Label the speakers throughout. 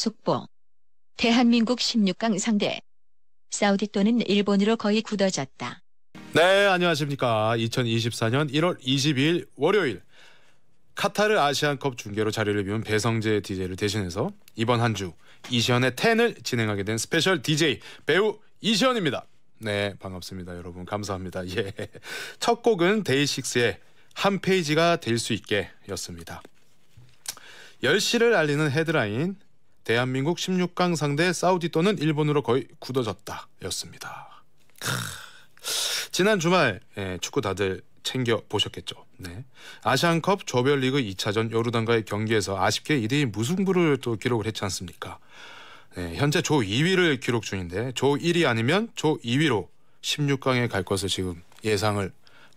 Speaker 1: 속보. 대한민국 16강 상대. 사우디 또는 일본으로 거의 굳어졌다. 네, 안녕하십니까. 2024년 1월 22일 월요일. 카타르 아시안컵 중계로 자리를 비운 배성재 DJ를 대신해서 이번 한 주 이시연의 10을 진행하게 된 스페셜 DJ 배우 이시연입니다. 네, 반갑습니다. 여러분 감사합니다. 예. 첫 곡은 데이식스의 한 페이지가 될 수 있게 였습니다. 10시를 알리는 헤드라인 대한민국 16강 상대 사우디 또는 일본으로 거의 굳어졌다였습니다. 지난 주말 예, 축구 다들 챙겨 보셨겠죠. 네. 아시안컵 조별리그 2차전 요르단과의 경기에서 아쉽게 1대 무승부를 또 기록을 했지 않습니까? 네, 현재 조 2위를 기록 중인데 조 1위 아니면 조 2위로 16강에 갈 것을 지금 예상을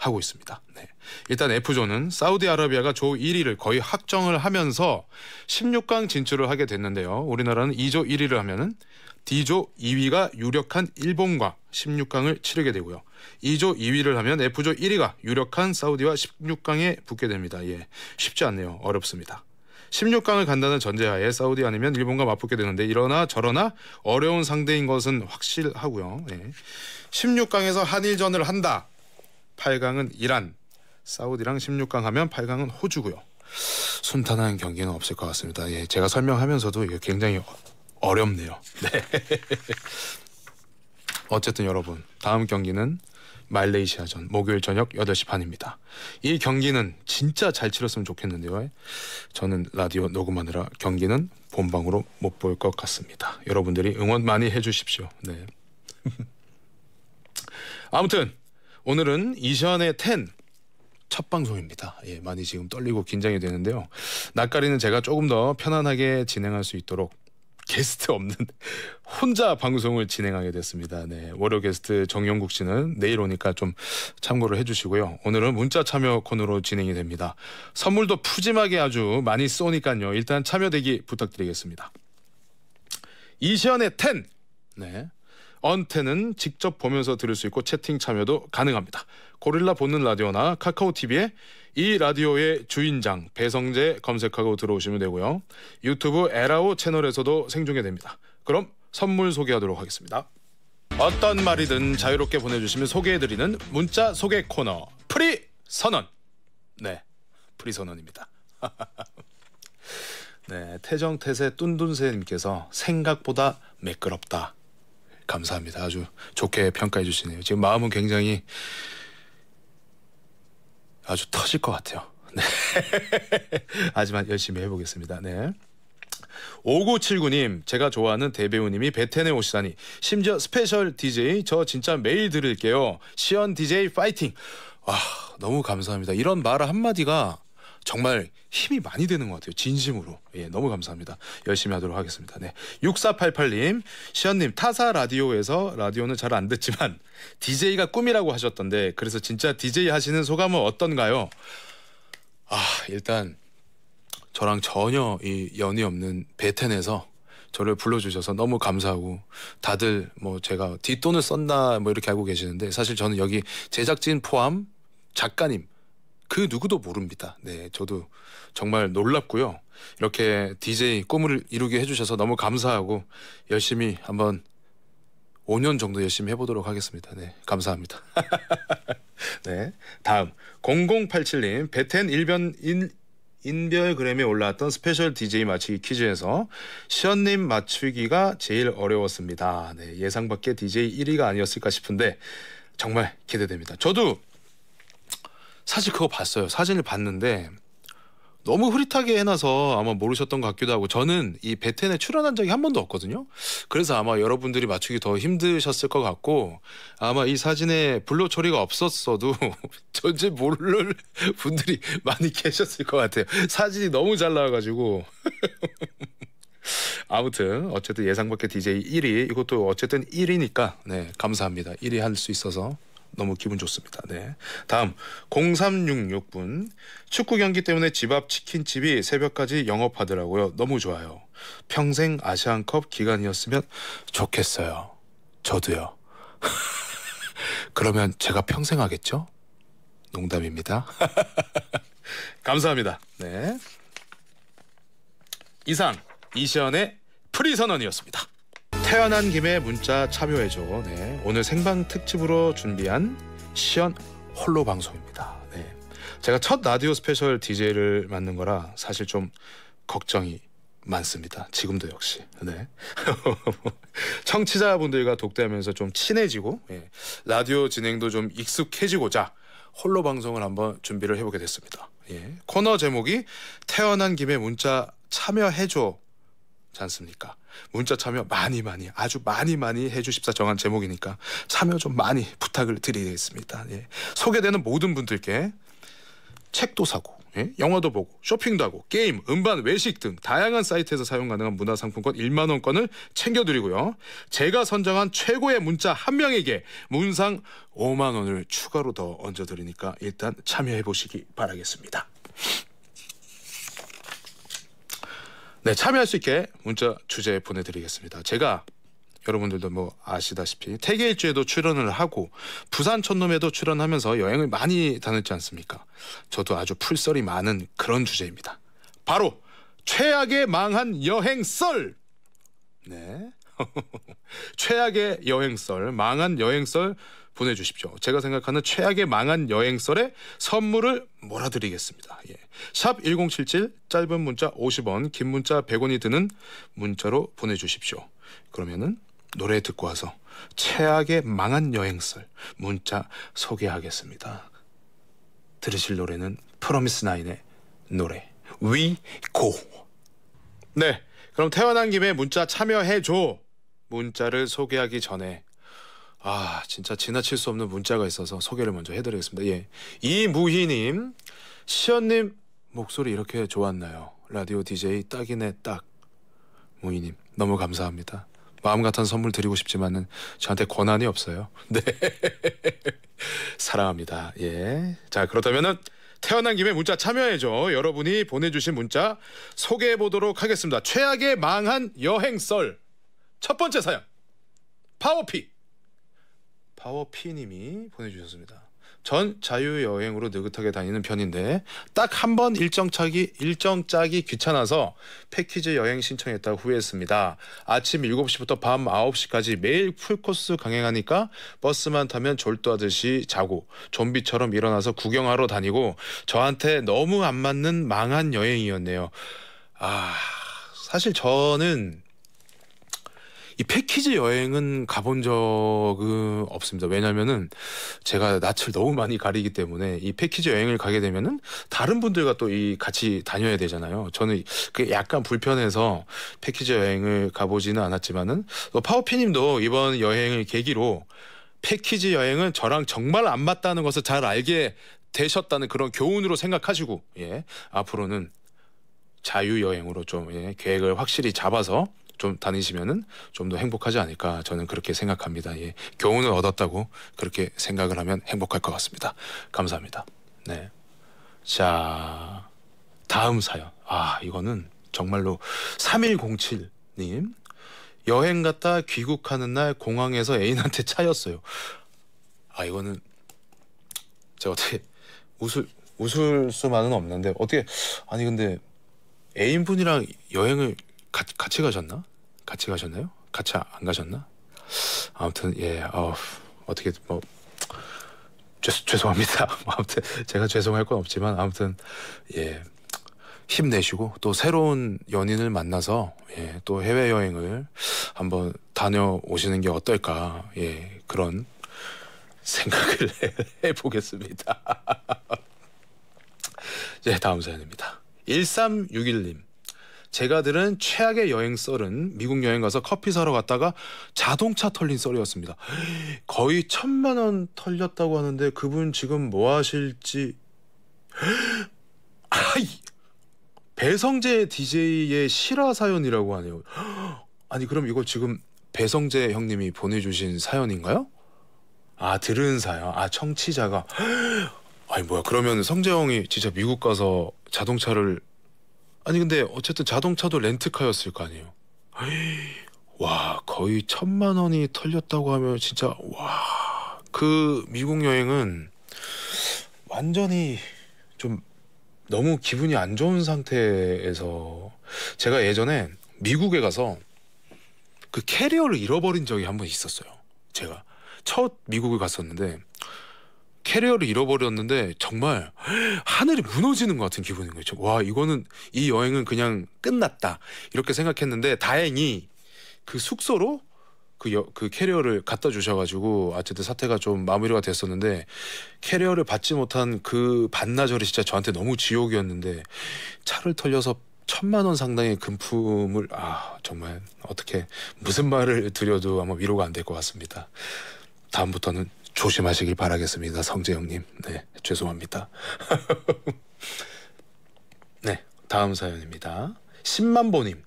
Speaker 1: 하고 있습니다. 네. 일단 F조는 사우디아라비아가 조 1위를 거의 확정을 하면서 16강 진출을 하게 됐는데요. 우리나라는 2조 1위를 하면은 D조 2위가 유력한 일본과 16강을 치르게 되고요. 2조 2위를 하면 F조 1위가 유력한 사우디와 16강에 붙게 됩니다. 예. 쉽지 않네요. 어렵습니다. 16강을 간다는 전제하에 사우디 아니면 일본과 맞붙게 되는데 이러나 저러나 어려운 상대인 것은 확실하고요. 예. 16강에서 한일전을 한다. 8강은 이란, 사우디랑 16강 하면 8강은 호주고요. 순탄한 경기는 없을 것 같습니다. 예, 제가 설명하면서도 이게 굉장히 어렵네요. 네. 어쨌든 여러분 다음 경기는 말레이시아전 목요일 저녁 8시 반입니다. 이 경기는 진짜 잘 치렀으면 좋겠는데요. 저는 라디오 녹음하느라 경기는 본방으로 못 볼 것 같습니다. 여러분들이 응원 많이 해주십시오. 네. 아무튼 오늘은 이션의 10. 첫 방송입니다. 예, 많이 지금 떨리고 긴장이 되는데요. 낯가리는 제가 조금 더 편안하게 진행할 수 있도록 게스트 없는 혼자 방송을 진행하게 됐습니다. 네, 월요 게스트 정영국 씨는 내일 오니까 좀 참고를 해주시고요. 오늘은 문자 참여 코너로 진행이 됩니다. 선물도 푸짐하게 아주 많이 쏘니까요. 일단 참여되기 부탁드리겠습니다. 이시연의 텐. 네. 언테는 직접 보면서 들을 수 있고 채팅 참여도 가능합니다. 고릴라 보는 라디오나 카카오 TV에 이 라디오의 주인장 배성재 검색하고 들어오시면 되고요. 유튜브 에라오 채널에서도 생중계됩니다. 그럼 선물 소개하도록 하겠습니다. 어떤 말이든 자유롭게 보내주시면 소개해드리는 문자 소개 코너 프리 선언. 네, 프리 선언입니다. 네, 태정 태세 뚠둔새님께서 생각보다 매끄럽다. 감사합니다. 아주 좋게 평가해 주시네요. 지금 마음은 굉장히 아주 터질 것 같아요. 네. 하지만 열심히 해보겠습니다. 네. 5979님 제가 좋아하는 대배우님이 베텐에 오시다니 심지어 스페셜 DJ 저 진짜 매일 들을게요 시연 DJ 파이팅 와 아, 너무 감사합니다 이런 말 한마디가 정말 힘이 많이 되는 것 같아요. 진심으로. 예, 너무 감사합니다. 열심히 하도록 하겠습니다. 네. 6488님, 시연님, 타사 라디오에서 라디오는 잘 안 듣지만 DJ가 꿈이라고 하셨던데 그래서 진짜 DJ 하시는 소감은 어떤가요? 아, 일단 저랑 전혀 이 연이 없는 베텐에서 저를 불러주셔서 너무 감사하고 다들 뭐 제가 뒷돈을 썼나 뭐 이렇게 알고 계시는데 사실 저는 여기 제작진 포함 작가님 그 누구도 모릅니다. 네, 저도 정말 놀랍고요. 이렇게 DJ 꿈을 이루게 해주셔서 너무 감사하고 열심히 한번 5년 정도 열심히 해보도록 하겠습니다. 네, 감사합니다. 네, 다음 0087님 베텐 일변 인 인별그램에 올라왔던 스페셜 DJ 맞추기 퀴즈에서 시연님 맞추기가 제일 어려웠습니다. 네, 예상 밖의 DJ 1위가 아니었을까 싶은데 정말 기대됩니다. 저도 사실 그거 봤어요. 사진을 봤는데 너무 흐릿하게 해놔서 아마 모르셨던 것 같기도 하고 저는 이 베텐에 출연한 적이 한 번도 없거든요. 그래서 아마 여러분들이 맞추기 더 힘드셨을 것 같고 아마 이 사진에 블러 처리가 없었어도 전제 모를 분들이 많이 계셨을 것 같아요. 사진이 너무 잘 나와가지고. 아무튼 어쨌든 예상 밖의 DJ 1위 이것도 어쨌든 1위니까 네 감사합니다. 1위 할 수 있어서. 너무 기분 좋습니다. 네. 다음 0366분 축구 경기 때문에 집 앞 치킨집이 새벽까지 영업하더라고요. 너무 좋아요. 평생 아시안컵 기간이었으면 좋겠어요. 저도요. 그러면 제가 평생 하겠죠? 농담입니다. 감사합니다. 네. 이상 이시연의 프리선언이었습니다. 태어난 김에 문자 참여해줘. 네. 오늘 생방 특집으로 준비한 시연 홀로 방송입니다. 네. 제가 첫 라디오 스페셜 DJ를 맡는 거라 사실 좀 걱정이 많습니다. 지금도 역시. 네. 청취자분들과 독대하면서 좀 친해지고 예. 라디오 진행도 좀 익숙해지고자 홀로 방송을 한번 준비를 해보게 됐습니다. 예. 코너 제목이 태어난 김에 문자 참여해줘 않습니까? 문자 참여 많이 많이 아주 많이 많이 해주십사 정한 제목이니까 참여 좀 많이 부탁을 드리겠습니다. 예. 소개되는 모든 분들께 책도 사고 예? 영화도 보고 쇼핑도 하고 게임, 음반, 외식 등 다양한 사이트에서 사용 가능한 문화상품권 1만 원권을 챙겨드리고요. 제가 선정한 최고의 문자 한 명에게 문상 5만 원을 추가로 더 얹어드리니까 일단 참여해 보시기 바라겠습니다. 네, 참여할 수 있게 문자 주제 보내드리겠습니다. 제가 여러분들도 뭐 아시다시피 태계일주에도 출연을 하고 부산 천놈에도 출연하면서 여행을 많이 다녔지 않습니까? 저도 아주 풀썰이 많은 그런 주제입니다. 바로 최악의 망한 여행 썰. 네. 최악의 여행설, 망한 여행설 보내주십시오. 제가 생각하는 최악의 망한 여행설에 선물을 몰아드리겠습니다. 예. 샵1077 짧은 문자 50원, 긴 문자 100원이 드는 문자로 보내주십시오. 그러면은 노래 듣고 와서 최악의 망한 여행설 문자 소개하겠습니다. 들으실 노래는 프로미스 나인의 노래 위고. 네. 그럼 태어난 김에 문자 참여해줘. 문자를 소개하기 전에 아 진짜 지나칠 수 없는 문자가 있어서 소개를 먼저 해드리겠습니다. 예, 이무희님 시연님 목소리 이렇게 좋았나요? 라디오 DJ 딱이네 딱 무희님 너무 감사합니다. 마음 같은 선물 드리고 싶지만은 저한테 권한이 없어요. 네. 사랑합니다. 예. 자, 그렇다면은 태어난 김에 문자 참여해줘. 여러분이 보내주신 문자 소개해 보도록 하겠습니다. 최악의 망한 여행설. 첫 번째 사연 파워피 파워피님이 보내주셨습니다. 전 자유여행으로 느긋하게 다니는 편인데 딱 한 번 일정 짜기 일정 짜기 귀찮아서 패키지 여행 신청했다 후회했습니다. 아침 7시부터 밤 9시까지 매일 풀코스 강행하니까 버스만 타면 졸도하듯이 자고 좀비처럼 일어나서 구경하러 다니고 저한테 너무 안 맞는 망한 여행이었네요. 아, 사실 저는 이 패키지 여행은 가본 적은 없습니다. 왜냐면은 제가 낯을 너무 많이 가리기 때문에 이 패키지 여행을 가게 되면은 다른 분들과 또 이 같이 다녀야 되잖아요. 저는 그게 약간 불편해서 패키지 여행을 가보지는 않았지만은 또 파워피님도 이번 여행을 계기로 패키지 여행은 저랑 정말 안 맞다는 것을 잘 알게 되셨다는 그런 교훈으로 생각하시고 예 앞으로는 자유 여행으로 좀 예, 계획을 확실히 잡아서 좀 다니시면은 좀 더 행복하지 않을까 저는 그렇게 생각합니다. 예. 교훈을 얻었다고 그렇게 생각을 하면 행복할 것 같습니다. 감사합니다. 네. 자, 다음 사연. 아, 이거는 정말로 3107 님. 여행 갔다 귀국하는 날 공항에서 애인한테 차였어요. 아, 이거는 제가 어떻게 웃을 웃을 수만은 없는데 어떻게 아니 근데 애인분이랑 여행을 가, 같이 가셨나? 같이 가셨나요? 같이 안 가셨나? 아무튼 예 어, 어떻게 뭐 죄, 죄송합니다. 뭐, 아무튼 제가 죄송할 건 없지만 아무튼 예 힘내시고 또 새로운 연인을 만나서 예, 또 해외 여행을 한번 다녀오시는 게 어떨까 예 그런 생각을 해보겠습니다. 예 다음 사연입니다. 1361님 제가 들은 최악의 여행 썰은 미국 여행 가서 커피 사러 갔다가 자동차 털린 썰이었습니다. 거의 천만 원 털렸다고 하는데 그분 지금 뭐 하실지 아이 배성재 DJ의 실화 사연이라고 하네요. 아니 그럼 이거 지금 배성재 형님이 보내주신 사연인가요? 아 들은 사연. 아 청취자가 아니 뭐야 그러면 성재 형이 진짜 미국 가서 자동차를 아니 근데 어쨌든 자동차도 렌트카였을 거 아니에요. 와 거의 천만 원이 털렸다고 하면 진짜 와 그 미국 여행은 완전히 좀 너무 기분이 안 좋은 상태에서 제가 예전에 미국에 가서 그 캐리어를 잃어버린 적이 한 번 있었어요. 제가 첫 미국을 갔었는데 캐리어를 잃어버렸는데 정말 하늘이 무너지는 것 같은 기분인 거죠. 와 이거는 이 여행은 그냥 끝났다 이렇게 생각했는데 다행히 그 숙소로 그, 여, 그 캐리어를 갖다 주셔가지고 어쨌든 사태가 좀 마무리가 됐었는데 캐리어를 받지 못한 그 반나절이 진짜 저한테 너무 지옥이었는데 차를 털려서 천만 원 상당의 금품을 아 정말 어떻게 무슨 말을 드려도 아마 위로가 안 될 것 같습니다. 다음부터는 조심하시길 바라겠습니다. 성재형님. 네, 죄송합니다. 네, 다음 사연입니다. 10만 보님.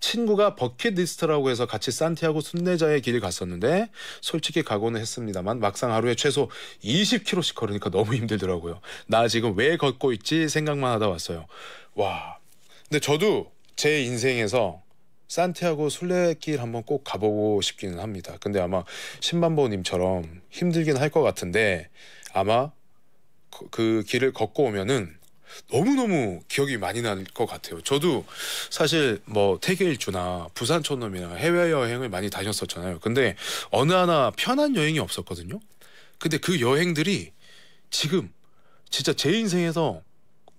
Speaker 1: 친구가 버킷리스트라고 해서 같이 산티아고 순례자의 길을 갔었는데 솔직히 각오는 했습니다만 막상 하루에 최소 20km씩 걸으니까 너무 힘들더라고요. 나 지금 왜 걷고 있지 생각만 하다 왔어요. 와. 근데 저도 제 인생에서 산티아고 순례길 한번 꼭 가보고 싶기는 합니다. 근데 아마 신반보님처럼 힘들긴 할 것 같은데 아마 그, 그 길을 걷고 오면은 너무너무 기억이 많이 날 것 같아요. 저도 사실 뭐 태계일주나 부산촌놈이나 해외여행을 많이 다녔었잖아요. 근데 어느 하나 편한 여행이 없었거든요. 근데 그 여행들이 지금 진짜 제 인생에서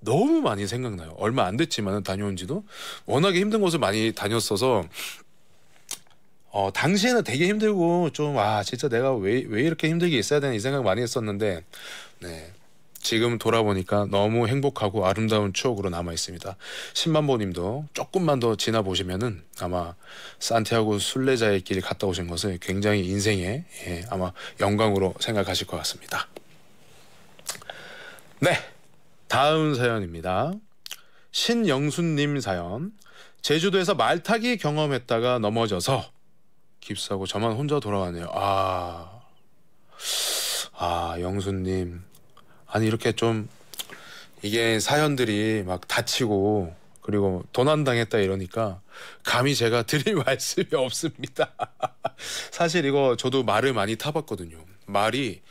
Speaker 1: 너무 많이 생각나요. 얼마 안 됐지만 다녀온 지도 워낙에 힘든 곳을 많이 다녔어서 어, 당시에는 되게 힘들고 좀와 아, 진짜 내가 왜, 왜 이렇게 힘들게 있어야 되나 이 생각 많이 했었는데 네. 지금 돌아보니까 너무 행복하고 아름다운 추억으로 남아 있습니다. 신만 보님도 조금만 더 지나 보시면은 아마 산티아고 순례자의 길 갔다 오신 것을 굉장히 인생의 예, 아마 영광으로 생각하실 것 같습니다. 네. 다음 사연입니다. 신영순님 사연. 제주도에서 말타기 경험했다가 넘어져서 깁스하고 저만 혼자 돌아왔네요 아, 아 영순님. 아니 이렇게 좀 이게 사연들이 막 다치고 그리고 도난당했다 이러니까 감히 제가 드릴 말씀이 없습니다. 사실 이거 저도 말을 많이 타봤거든요. 말이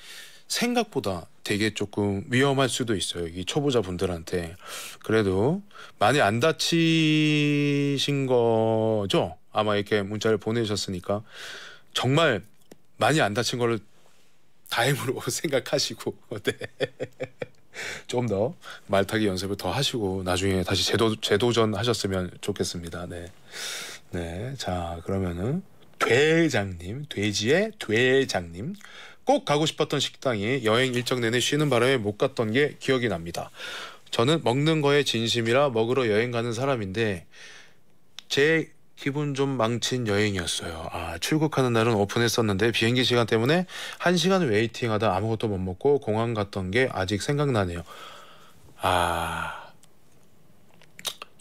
Speaker 1: 생각보다 되게 조금 위험할 수도 있어요. 이 초보자 분들한테. 그래도 많이 안 다치신 거죠? 아마 이렇게 문자를 보내셨으니까 정말 많이 안 다친 거 다행으로 생각하시고 네. 조더 말타기 연습을 더 하시고 나중에 다시 재도, 재도전 하셨으면 좋겠습니다. 네. 네. 자, 그러면은 돼장님, 돼지의 돼장님 꼭 가고 싶었던 식당이 여행 일정 내내 쉬는 바람에 못 갔던 게 기억이 납니다. 저는 먹는 거에 진심이라 먹으러 여행 가는 사람인데 제 기분 좀 망친 여행이었어요. 아, 출국하는 날은 오픈했었는데 비행기 시간 때문에 한시간 웨이팅하다 아무것도 못 먹고 공항 갔던 게 아직 생각나네요. 아.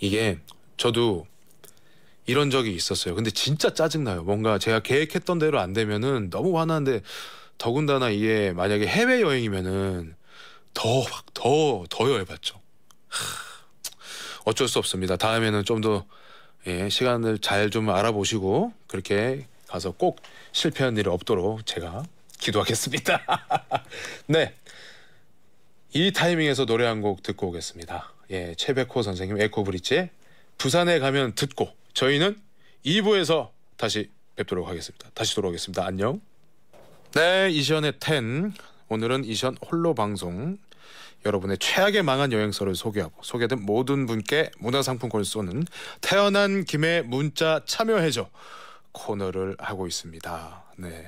Speaker 1: 이게 저도 이런 적이 있었어요. 근데 진짜 짜증나요. 뭔가 제가 계획했던 대로 안 되면은 너무 화나는데 더군다나 이게 만약에 해외 여행이면은 더확 더더 열받죠. 어쩔 수 없습니다. 다음에는 좀더 예, 시간을 잘 좀 알아보시고 그렇게 가서 꼭 실패한 일이 없도록 제가 기도하겠습니다. 네. 이 타이밍에서 노래 한 곡 듣고 오겠습니다. 예, 최백호 선생님 에코브릿지 부산에 가면 듣고 저희는 2부에서 다시 뵙도록 하겠습니다. 다시 돌아오겠습니다. 안녕. 네, 이시연의 10. 오늘은 이시연 홀로 방송 여러분의 최악의 망한 여행서를 소개하고 소개된 모든 분께 문화상품권 을 쏘는 태어난 김의 문자 참여해줘 코너를 하고 있습니다. 네.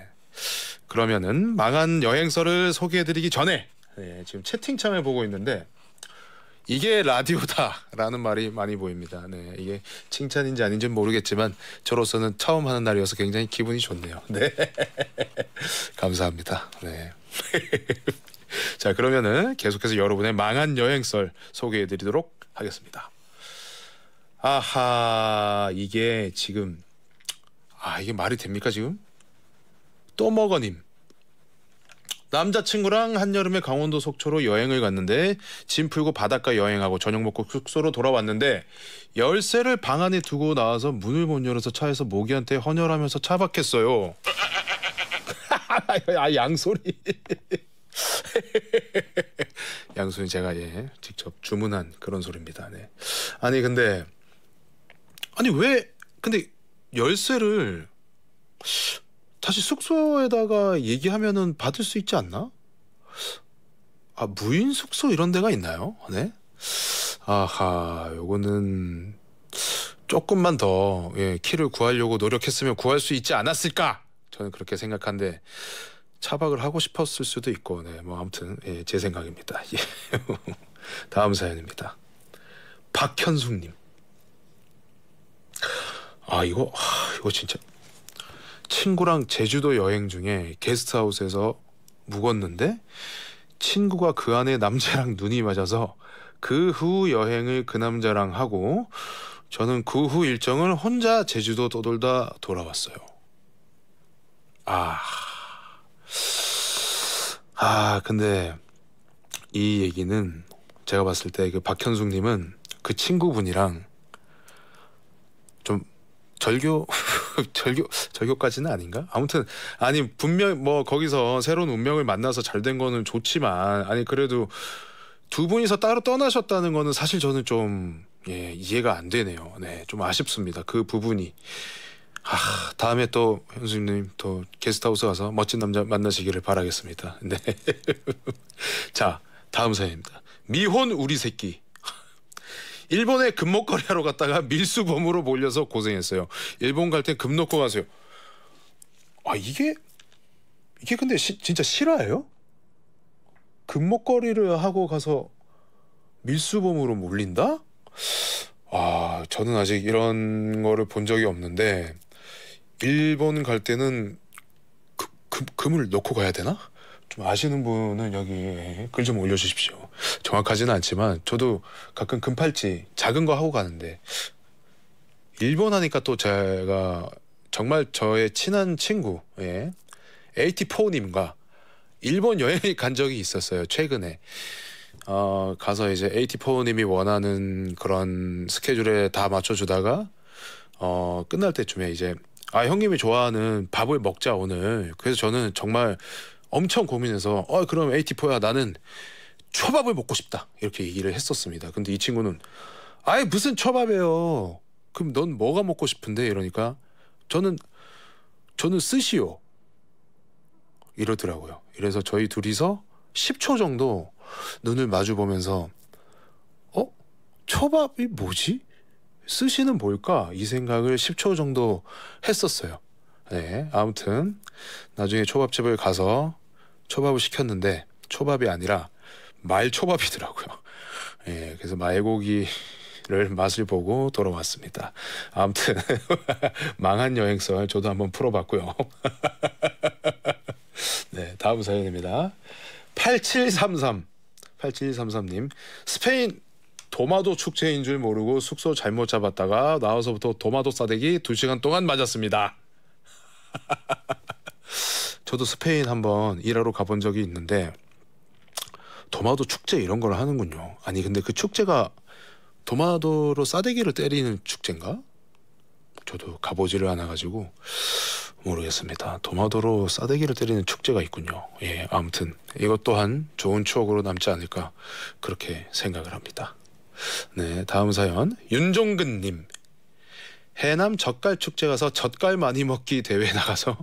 Speaker 1: 그러면은 망한 여행서를 소개해드리기 전에 네, 지금 채팅창을 보고 있는데 이게 라디오다라는 말이 많이 보입니다. 네, 이게 칭찬인지 아닌지 모르겠지만 저로서는 처음 하는 날이어서 굉장히 기분이 좋네요. 네, 감사합니다. 네. 자 그러면은 계속해서 여러분의 망한 여행 설 소개해드리도록 하겠습니다. 아하 이게 지금 아 이게 말이 됩니까 지금? 또 먹어님 남자친구랑 한여름에 강원도 속초로 여행을 갔는데 짐 풀고 바닷가 여행하고 저녁 먹고 숙소로 돌아왔는데 열쇠를 방 안에 두고 나와서 문을 못 열어서 차에서 모기한테 헌혈하면서 차박했어요. 아 양소리. 양손이 제가 예 직접 주문한 그런 소리입니다. 네. 아니 근데 아니 왜 근데 열쇠를 다시 숙소에다가 얘기하면은 받을 수 있지 않나? 아 무인 숙소 이런 데가 있나요? 네. 아하 요거는 조금만 더 예, 키를 구하려고 노력했으면 구할 수 있지 않았을까? 저는 그렇게 생각한데 차박을 하고 싶었을 수도 있고 네뭐 아무튼 예, 제 생각입니다. 예. 다음 사연입니다. 박현숙님. 아 이거 아, 이거 진짜 친구랑 제주도 여행 중에 게스트하우스에서 묵었는데 친구가 그 안에 남자랑 눈이 맞아서 그 후 여행을 그 남자랑 하고 저는 그 후 일정을 혼자 제주도 떠돌다 돌아왔어요. 아. 아, 근데 이 얘기는 제가 봤을 때 그 박현숙 님은 그 친구분이랑 좀 절교 절교 절교까지는 아닌가? 아무튼 아니 분명 뭐 거기서 새로운 운명을 만나서 잘 된 거는 좋지만 아니 그래도 두 분이서 따로 떠나셨다는 거는 사실 저는 좀 예, 이해가 안 되네요. 네, 좀 아쉽습니다. 그 부분이. 아, 다음에 또 현수님 또 게스트하우스 가서 멋진 남자 만나시기를 바라겠습니다. 네. 자, 다음 사연입니다. 미혼 우리 새끼. 일본에 금목걸이하러 갔다가 밀수범으로 몰려서 고생했어요. 일본 갈 땐금 놓고 가세요. 아 이게 이게 근데 시, 진짜 실화예요? 금목걸이를 하고 가서 밀수범으로 몰린다? 아 저는 아직 이런 거를 본 적이 없는데 일본 갈 때는 그, 금, 금을 놓고 가야 되나? 좀 아시는 분은 여기 글 좀 올려주십시오. 정확하지는 않지만 저도 가끔 금팔찌 작은 거 하고 가는데 일본 하니까 또 제가 정말 저의 친한 친구 예. 84님과 일본 여행을 간 적이 있었어요. 최근에 어, 가서 이제 84님이 원하는 그런 스케줄에 다 맞춰주다가 어, 끝날 때쯤에 이제 아 형님이 좋아하는 밥을 먹자 오늘 그래서 저는 정말 엄청 고민해서 어 그럼 AT4야 나는 초밥을 먹고 싶다 이렇게 얘기를 했었습니다. 근데 이 친구는 아예 무슨 초밥이에요. 그럼 넌 뭐가 먹고 싶은데 이러니까 저는 저는 스시요 이러더라고요. 이래서 저희 둘이서 10초 정도 눈을 마주 보면서 어 초밥이 뭐지? 스시는 뭘까? 이 생각을 10초 정도 했었어요. 네, 아무튼 나중에 초밥집을 가서 초밥을 시켰는데 초밥이 아니라 말 초밥이더라고요. 예, 그래서 말고기 를 맛을 보고 돌아왔습니다. 아무튼 망한 여행설 저도 한번 풀어봤고요. 네, 다음 사연입니다. 8733 8733님 스페인 도마도 축제인 줄 모르고 숙소 잘못 잡았다가 나와서부터 도마도 싸대기 2시간 동안 맞았습니다. 저도 스페인 한번 일하러 가본 적이 있는데 도마도 축제 이런 걸 하는군요. 아니 근데 그 축제가 도마도로 싸대기를 때리는 축제인가? 저도 가보지를 않아 가지고 모르겠습니다. 도마도로 싸대기를 때리는 축제가 있군요. 예, 아무튼 이것 또한 좋은 추억으로 남지 않을까 그렇게 생각을 합니다. 네, 다음 사연 윤종근님 해남 젓갈 축제 가서 젓갈 많이 먹기 대회 나가서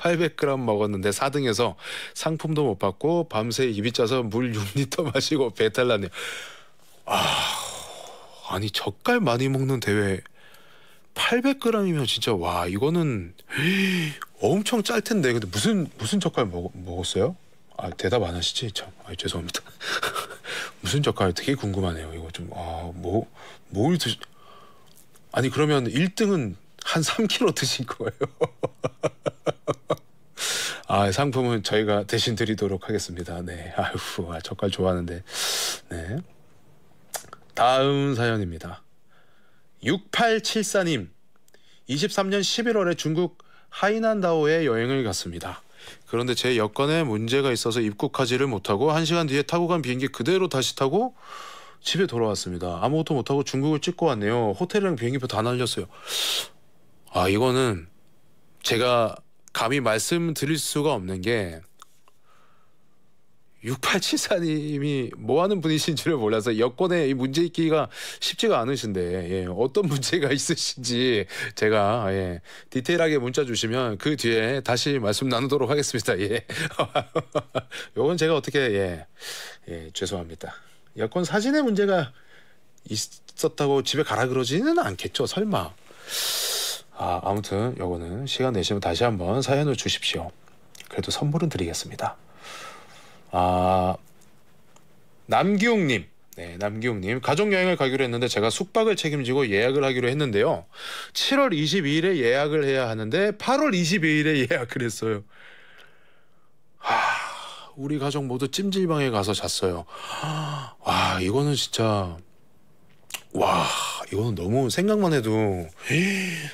Speaker 1: 800g 먹었는데 4등에서 상품도 못 받고 밤새 입이 짜서 물 6리터 마시고 배탈 났네요 아, 아니 젓갈 많이 먹는 대회 800g이면 진짜 와 이거는 엄청 짤 텐데 근데 무슨 무슨 젓갈 먹, 먹었어요? 아 대답 안 하시지 참 아, 죄송합니다. 무슨 젓갈 되게 궁금하네요. 이거 좀아뭐뭘 드시 아니 그러면 1등은 한 3kg 드신 거예요. 아, 상품은 저희가 대신 드리도록 하겠습니다. 네. 아휴, 아, 젓갈 좋아하는데. 네. 다음 사연입니다. 6874님. 23년 11월에 중국 하이난다오에 여행을 갔습니다. 그런데 제 여권에 문제가 있어서 입국하지를 못하고 1시간 뒤에 타고 간 비행기 그대로 다시 타고 집에 돌아왔습니다. 아무것도 못하고 중국을 찍고 왔네요. 호텔이랑 비행기표 다 날렸어요. 아, 이거는 제가 감히 말씀드릴 수가 없는 게 6874님이 뭐 하는 분이신지를 몰라서 여권에 이 문제 있기가 쉽지가 않으신데, 예, 어떤 문제가 있으신지 제가, 예, 디테일하게 문자 주시면 그 뒤에 다시 말씀 나누도록 하겠습니다. 예. 요건 제가 어떻게, 예, 예, 죄송합니다. 여권 사진에 문제가 있었다고 집에 가라 그러지는 않겠죠, 설마. 아, 아무튼 요거는 시간 되시면 다시 한번 사연을 주십시오. 그래도 선물은 드리겠습니다. 아 남기웅님. 네, 남기웅님 가족여행을 가기로 했는데 제가 숙박을 책임지고 예약을 하기로 했는데요. 7월 22일에 예약을 해야 하는데 8월 22일에 예약을 했어요. 하, 우리 가족 모두 찜질방에 가서 잤어요. 와 이거는 진짜 와 이거는 너무 생각만 해도 에이,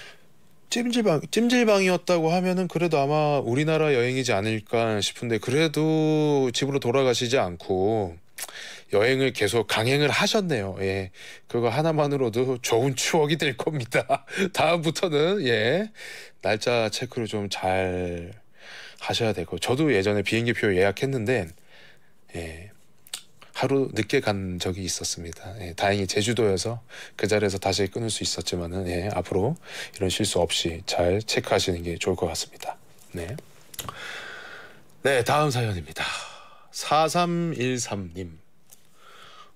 Speaker 1: 찜질방 찜질방이었다고 하면은 그래도 아마 우리나라 여행이지 않을까 싶은데 그래도 집으로 돌아가시지 않고 여행을 계속 강행을 하셨네요. 예. 그거 하나만으로도 좋은 추억이 될 겁니다. 다음부터는 예. 날짜 체크를 좀 잘 하셔야 되고 저도 예전에 비행기표 예약했는데 예. 하루 늦게 간 적이 있었습니다. 예, 다행히 제주도여서 그 자리에서 다시 끊을 수 있었지만은 예, 앞으로 이런 실수 없이 잘 체크하시는 게 좋을 것 같습니다. 네. 네, 다음 사연입니다. 4313님.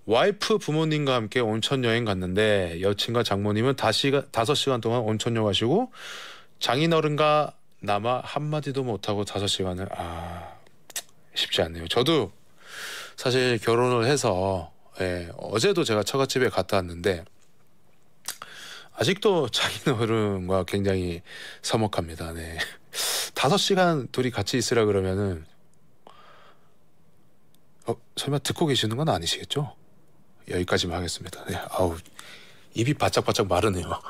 Speaker 1: 와이프 부모님과 함께 온천 여행 갔는데 여친과 장모님은 다시 5 시간 동안 온천여 가시고 장인어른과 남아 한마디도 못하고 5 시간을 아 쉽지 않네요. 저도 사실 결혼을 해서 예, 어제도 제가 처갓집에 갔다 왔는데 아직도 자기 어른과 굉장히 서먹합니다. 네. 다섯 시간 둘이 같이 있으라 그러면은 어, 설마 듣고 계시는 건 아니시겠죠? 여기까지만 하겠습니다. 네. 아우 입이 바짝바짝 마르네요.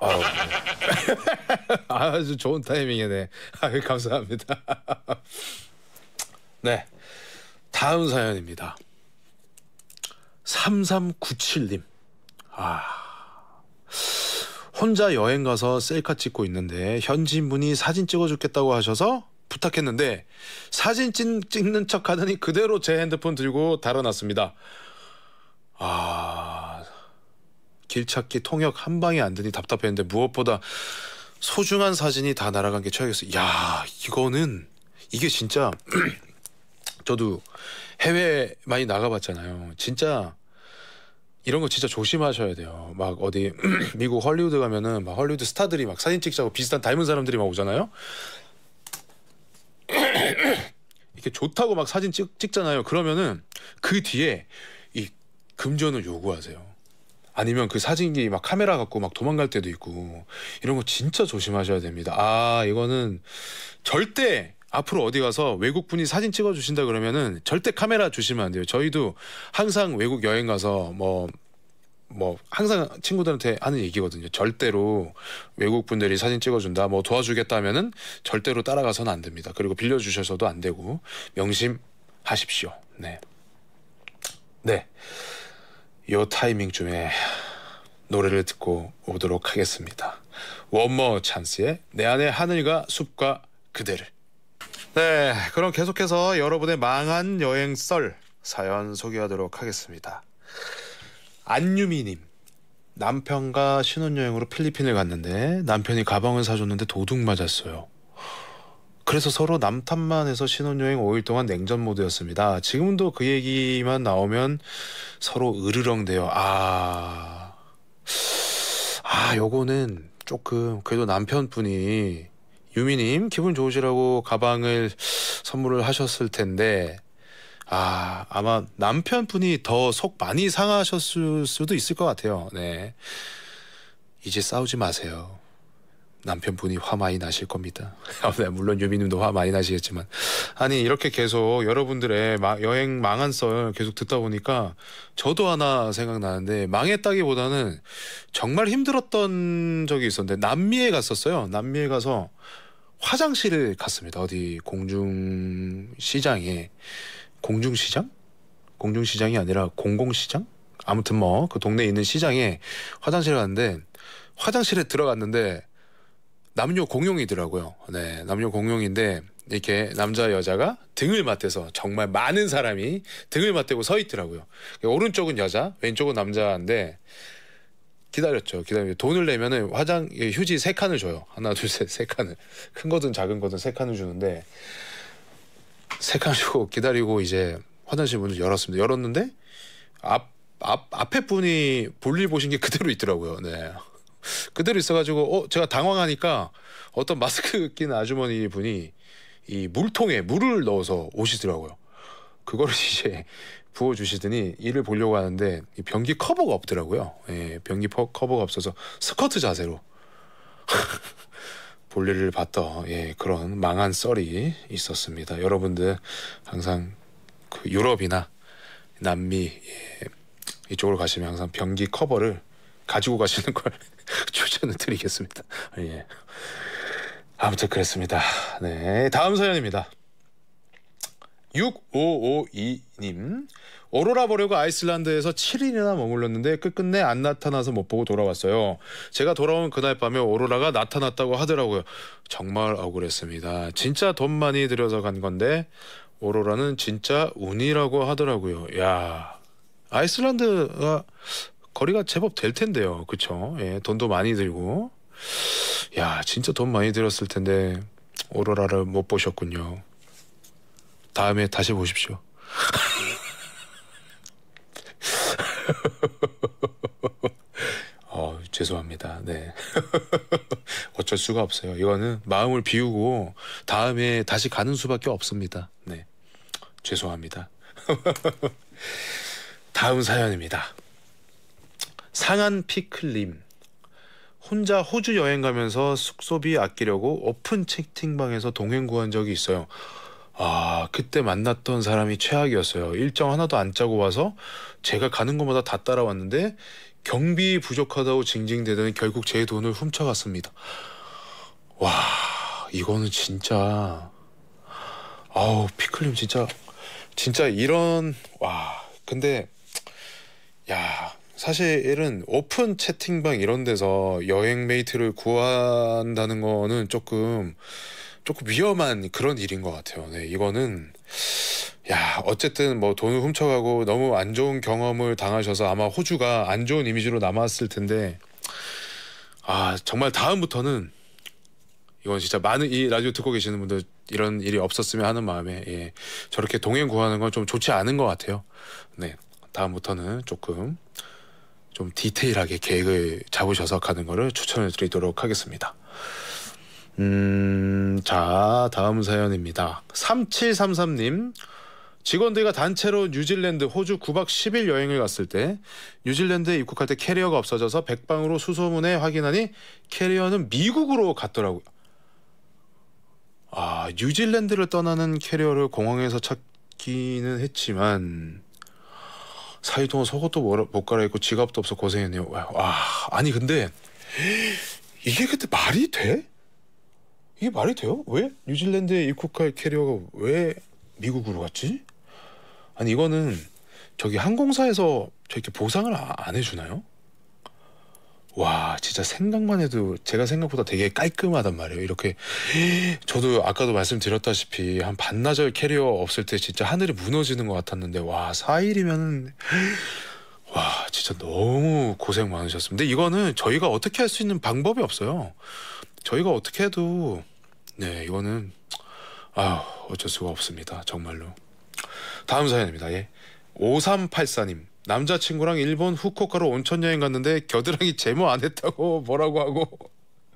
Speaker 1: 아우, 네. 아주 좋은 타이밍이네. 아유, 감사합니다. 네. 다음 사연입니다. 3397님. 아. 혼자 여행 가서 셀카 찍고 있는데 현지인분이 사진 찍어줬겠다고 하셔서 부탁했는데 사진 찍는 척 하더니 그대로 제 핸드폰 들고 달아났습니다. 아, 길 찾기 통역 한 방에 안 되니 답답했는데 무엇보다 소중한 사진이 다 날아간 게 최악이었어요. 야, 이거는 이게 진짜 저도 해외 많이 나가봤잖아요. 진짜 이런 거 진짜 조심하셔야 돼요. 막 어디 미국 헐리우드 가면은 막 헐리우드 스타들이 막 사진 찍자고 비슷한 닮은 사람들이 막 오잖아요. 이렇게 좋다고 막 사진 찍, 찍잖아요. 그러면은 그 뒤에 이 금전을 요구하세요. 아니면 그 사진기 막 카메라 갖고 막 도망갈 때도 있고 이런 거 진짜 조심하셔야 됩니다. 아 이거는 절대 앞으로 어디 가서 외국 분이 사진 찍어 주신다 그러면은 절대 카메라 주시면 안 돼요. 저희도 항상 외국 여행 가서 뭐뭐 뭐 항상 친구들한테 하는 얘기거든요. 절대로 외국 분들이 사진 찍어준다, 뭐 도와주겠다면은 절대로 따라가서는 안 됩니다. 그리고 빌려주셔서도 안 되고 명심하십시오. 네, 네, 요타이밍중에 노래를 듣고 오도록 하겠습니다. 원머 찬스의 내 안에 하늘과 숲과 그대를. 네, 그럼 계속해서 여러분의 망한 여행 썰 사연 소개하도록 하겠습니다. 안유미님. 남편과 신혼여행으로 필리핀을 갔는데 남편이 가방을 사줬는데 도둑 맞았어요. 그래서 서로 남탓만 해서 신혼여행 5일 동안 냉전 모드였습니다. 지금도 그 얘기만 나오면 서로 으르렁대요. 아, 아, 요거는 조금 그래도 남편분이 유미님 기분 좋으시라고 가방을 선물을 하셨을 텐데 아 아마 남편분이 더 속 많이 상하셨을 수도 있을 것 같아요. 네 이제 싸우지 마세요. 남편분이 화 많이 나실 겁니다. 아, 네, 물론 유미님도 화 많이 나시겠지만 아니 이렇게 계속 여러분들의 여행 망한 썰 계속 듣다 보니까 저도 하나 생각나는데 망했다기보다는 정말 힘들었던 적이 있었는데 남미에 갔었어요. 남미에 가서 화장실을 갔습니다. 어디 공중시장에 공중시장? 공중시장이 아니라 공공시장? 아무튼 뭐 그 동네에 있는 시장에 화장실을 갔는데 화장실에 들어갔는데 남녀 공용이더라고요. 네, 남녀 공용인데 이렇게 남자 여자가 등을 맞대서 정말 많은 사람이 등을 맞대고 서 있더라고요. 오른쪽은 여자, 왼쪽은 남자인데 기다렸죠. 기다려 돈을 내면은 화장 예, 휴지 세 칸을 줘요. 하나 둘셋세 칸을 큰 거든 작은 거든 세 칸을 주는데 세칸 주고 기다리고 이제 화장실 문을 열었습니다. 열었는데 앞, 앞 앞에 분이 볼일 보신 게 그대로 있더라고요. 네. 그대로 있어가지고 어 제가 당황하니까 어떤 마스크 낀 아주머니 분이 이 물통에 물을 넣어서 오시더라고요. 그거를 이제 부어주시더니 이를 보려고 하는데 이 변기 커버가 없더라고요. 예, 변기 커버가 없어서 스커트 자세로 볼일을 봤던 예, 그런 망한 썰이 있었습니다. 여러분들 항상 그 유럽이나 남미 예, 이쪽으로 가시면 항상 변기 커버를 가지고 가시는 걸 추천을 드리겠습니다. 예. 아무튼 그랬습니다. 네, 다음 사연입니다. 6552님 오로라 보려고 아이슬란드에서 7일이나 머물렀는데 끝끝내 안 나타나서 못 보고 돌아왔어요. 제가 돌아온 그날 밤에 오로라가 나타났다고 하더라고요. 정말 억울했습니다. 진짜 돈 많이 들여서 간 건데 오로라는 진짜 운이라고 하더라고요. 야 아이슬란드가 거리가 제법 될 텐데요. 그쵸? 예, 돈도 많이 들고. 야 진짜 돈 많이 들었을 텐데 오로라를 못 보셨군요. 다음에 다시 보십시오. 어, 죄송합니다. 네. 어쩔 수가 없어요. 이거는 마음을 비우고 다음에 다시 가는 수밖에 없습니다. 네. 죄송합니다. 다음 사연입니다. 상한 피클님. 혼자 호주 여행 가면서 숙소비 아끼려고 오픈 채팅방에서 동행 구한 적이 있어요. 아, 그때 만났던 사람이 최악이었어요. 일정 하나도 안 짜고 와서 제가 가는 것마다 다 따라왔는데 경비 부족하다고 징징대더니 결국 제 돈을 훔쳐갔습니다. 와, 이거는 진짜 아우, 피클님 진짜 진짜 이런 와, 근데 야, 사실은 오픈 채팅방 이런 데서 여행 메이트를 구한다는 거는 조금 조금 위험한 그런 일인 것 같아요. 네, 이거는 야 어쨌든 뭐 돈을 훔쳐가고 너무 안 좋은 경험을 당하셔서 아마 호주가 안 좋은 이미지로 남았을 텐데 아 정말 다음부터는 이건 진짜 많은 이 라디오 듣고 계시는 분들 이런 일이 없었으면 하는 마음에 예, 저렇게 동행 구하는 건 좀 좋지 않은 것 같아요. 네 다음부터는 조금 좀 디테일하게 계획을 잡으셔서 가는 거를 추천해 드리도록 하겠습니다. 음, 자, 다음 사연입니다. 3733님. 직원들과 단체로 뉴질랜드, 호주 9박 10일 여행을 갔을 때 뉴질랜드에 입국할 때 캐리어가 없어져서 백방으로 수소문에 확인하니 캐리어는 미국으로 갔더라고요. 아, 뉴질랜드를 떠나는 캐리어를 공항에서 찾기는 했지만 사이동안 속옷도 못 갈아입고 지갑도 없어 고생했네요. 와, 아니 근데 이게 그때 말이 돼? 이게 말이 돼요? 왜 뉴질랜드에 입국할 캐리어가 왜 미국으로 갔지? 아니 이거는 저기 항공사에서 저렇게 보상을 아, 안 해주나요? 와 진짜 생각만 해도 제가 생각보다 되게 깔끔하단 말이에요 이렇게 저도 아까도 말씀드렸다시피 한 반나절 캐리어 없을 때 진짜 하늘이 무너지는 것 같았는데 와 4일이면 와 진짜 너무 고생 많으셨습니다 근데 이거는 저희가 어떻게 할 수 있는 방법이 없어요 저희가 어떻게 해도 네 이거는 아 어쩔 수가 없습니다 정말로 다음 사연입니다 예 5384님 남자친구랑 일본 후쿠오카로 온천 여행 갔는데 겨드랑이 제모 안 했다고 뭐라고 하고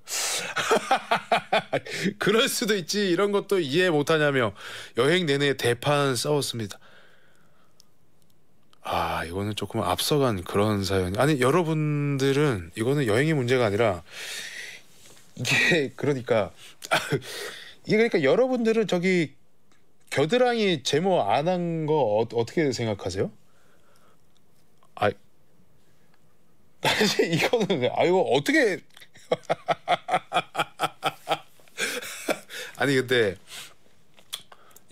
Speaker 1: 그럴 수도 있지 이런 것도 이해 못하냐며 여행 내내 대판 싸웠습니다 아 이거는 조금 앞서간 그런 사연 아니 여러분들은 이거는 여행의 문제가 아니라 이게 그러니까 이게 그러니까 여러분들은 저기 겨드랑이 제모 안 한 거 어, 떻게 생각하세요? 아, 사실 이거는 아 이거 어떻게 아니 근데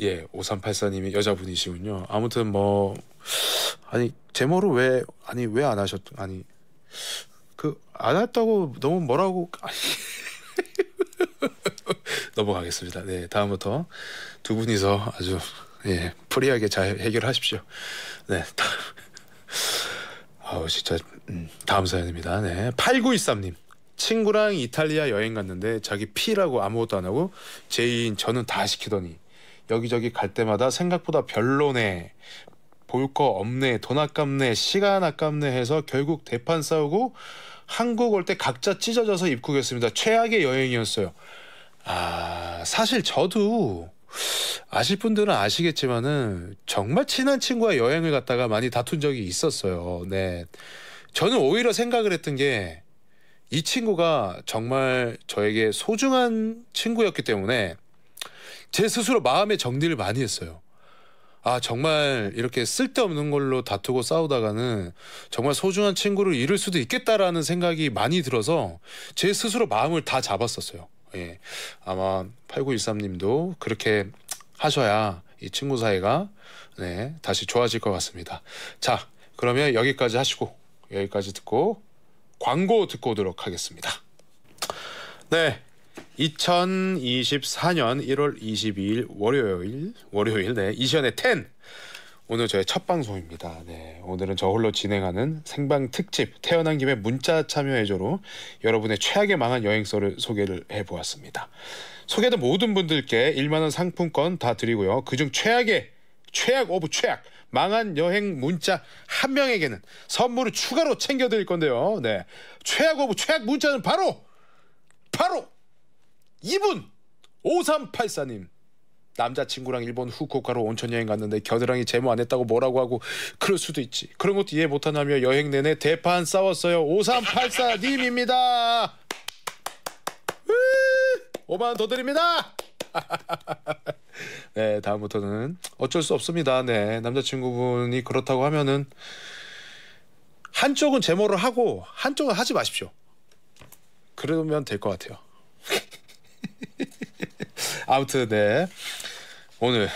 Speaker 1: 예 5384님이 여자분이시군요. 아무튼 뭐 아니 제모를 왜 아니 왜 안 하셨 아니 그 안 했다고 너무 뭐라고 아니 넘어가겠습니다. 네, 다음부터 두 분이서 아주 예, 프리하게 잘 해결하십시오. 네. 아우 진짜 음, 다음 사연입니다. 네. 8913님. 친구랑 이탈리아 여행 갔는데 자기 피라고 아무것도 안 하고 제인 저는 다 시키더니 여기저기 갈 때마다 생각보다 별로네. 볼 거 없네. 돈 아깝네. 시간 아깝네 해서 결국 대판 싸우고 한국 올 때 각자 찢어져서 입국했습니다. 최악의 여행이었어요. 아, 사실 저도 아실 분들은 아시겠지만은 정말 친한 친구와 여행을 갔다가 많이 다툰 적이 있었어요. 네. 저는 오히려 생각을 했던 게 이 친구가 정말 저에게 소중한 친구였기 때문에 제 스스로 마음의 정리를 많이 했어요. 아, 정말 이렇게 쓸데없는 걸로 다투고 싸우다가는 정말 소중한 친구를 잃을 수도 있겠다라는 생각이 많이 들어서 제 스스로 마음을 다 잡았었어요. 예. 아마 8913님도 그렇게 하셔야 이 친구 사이가 네, 다시 좋아질 것 같습니다. 자, 그러면 여기까지 하시고 여기까지 듣고 광고 듣고 오도록 하겠습니다. 네. 2024년 1월 22일 월요일 월요일 네. 이시연의 10 오늘 저의 첫 방송입니다. 네, 오늘은 저 홀로 진행하는 생방 특집 태어난 김에 문자 참여해줘로 여러분의 최악의 망한 여행소를 소개를 해보았습니다. 소개된 모든 분들께 1만원 상품권 다 드리고요. 그중 최악의 최악 오브 최악 망한 여행 문자 한 명에게는 선물을 추가로 챙겨드릴 건데요. 네, 최악 오브 최악 문자는 바로 바로 이분 5384님 남자친구랑 일본 후쿠오카로 온천 여행 갔는데 겨드랑이 제모 안 했다고 뭐라고 하고 그럴 수도 있지. 그런 것도 이해 못하냐며 여행 내내 대판 싸웠어요. 5384님입니다. 5만원 더 드립니다. 네, 다음부터는 어쩔 수 없습니다. 네, 남자친구분이 그렇다고 하면은 한쪽은 제모를 하고 한쪽은 하지 마십시오. 그러면 될 것 같아요. 아무튼 네. 오늘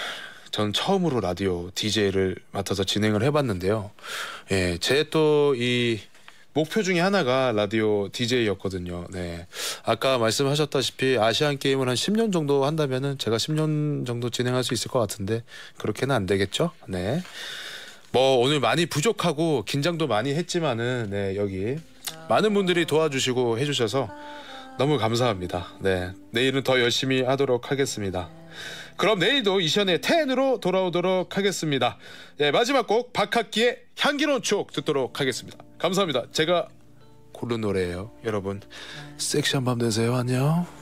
Speaker 1: 전 처음으로 라디오 DJ를 맡아서 진행을 해봤는데요. 예, 제 또 이 목표 중에 하나가 라디오 DJ였거든요. 네. 아까 말씀하셨다시피 아시안 게임을 한 10년 정도 한다면은 제가 10년 정도 진행할 수 있을 것 같은데 그렇게는 안 되겠죠? 네. 뭐 오늘 많이 부족하고 긴장도 많이 했지만은 네, 여기 많은 분들이 도와주시고 해주셔서 너무 감사합니다. 네. 내일은 더 열심히 하도록 하겠습니다. 그럼 내일도 이션의 10으로 돌아오도록 하겠습니다. 예, 마지막 곡 박학기의 향기로운 추억 듣도록 하겠습니다. 감사합니다. 제가 고른 노래예요. 여러분 섹시한 밤 되세요. 안녕.